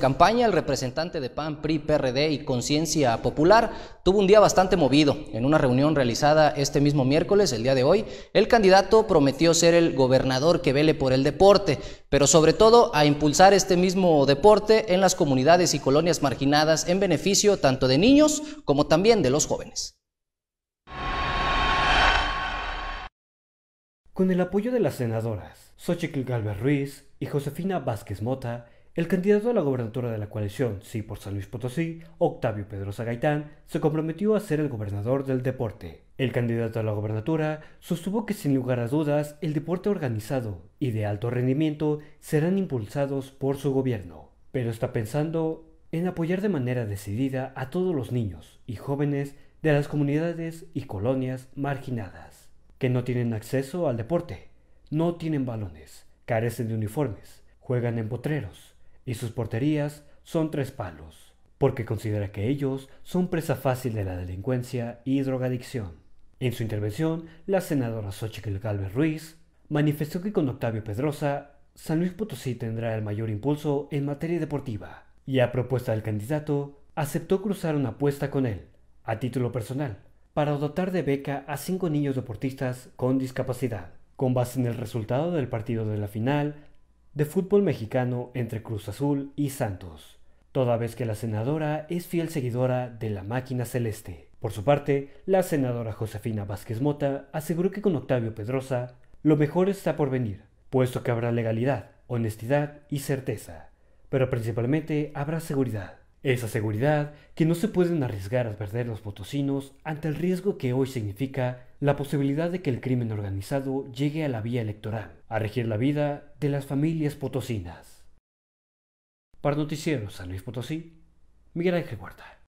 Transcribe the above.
Campaña, el representante de PAN, PRI, PRD y Conciencia Popular tuvo un día bastante movido. En una reunión realizada este mismo miércoles, el día de hoy, el candidato prometió ser el gobernador que vele por el deporte, pero sobre todo a impulsar este mismo deporte en las comunidades y colonias marginadas en beneficio tanto de niños como también de los jóvenes. Con el apoyo de las senadoras Xochitl Galvez Ruiz y Josefina Vázquez Mota, el candidato a la gobernatura de la coalición Sí por San Luis Potosí, Octavio Pedrosa Gaitán, se comprometió a ser el gobernador del deporte. El candidato a la gobernatura sostuvo que sin lugar a dudas el deporte organizado y de alto rendimiento serán impulsados por su gobierno, pero está pensando en apoyar de manera decidida a todos los niños y jóvenes de las comunidades y colonias marginadas, que no tienen acceso al deporte, no tienen balones, carecen de uniformes, juegan en potreros, y sus porterías son tres palos, porque considera que ellos son presa fácil de la delincuencia y drogadicción. En su intervención, la senadora Xochitl Galvez Ruiz manifestó que con Octavio Pedrosa, San Luis Potosí tendrá el mayor impulso en materia deportiva, y a propuesta del candidato, aceptó cruzar una apuesta con él, a título personal, para dotar de beca a cinco niños deportistas con discapacidad. Con base en el resultado del partido de la final, de fútbol mexicano entre Cruz Azul y Santos, toda vez que la senadora es fiel seguidora de la máquina celeste. Por su parte, la senadora Josefina Vázquez Mota aseguró que con Octavio Pedrosa lo mejor está por venir, puesto que habrá legalidad, honestidad y certeza, pero principalmente habrá seguridad. Esa seguridad que no se pueden arriesgar a perder los potosinos ante el riesgo que hoy significa la posibilidad de que el crimen organizado llegue a la vía electoral, a regir la vida de las familias potosinas. Para Noticieros San Luis Potosí, Miguel Ángel Huerta.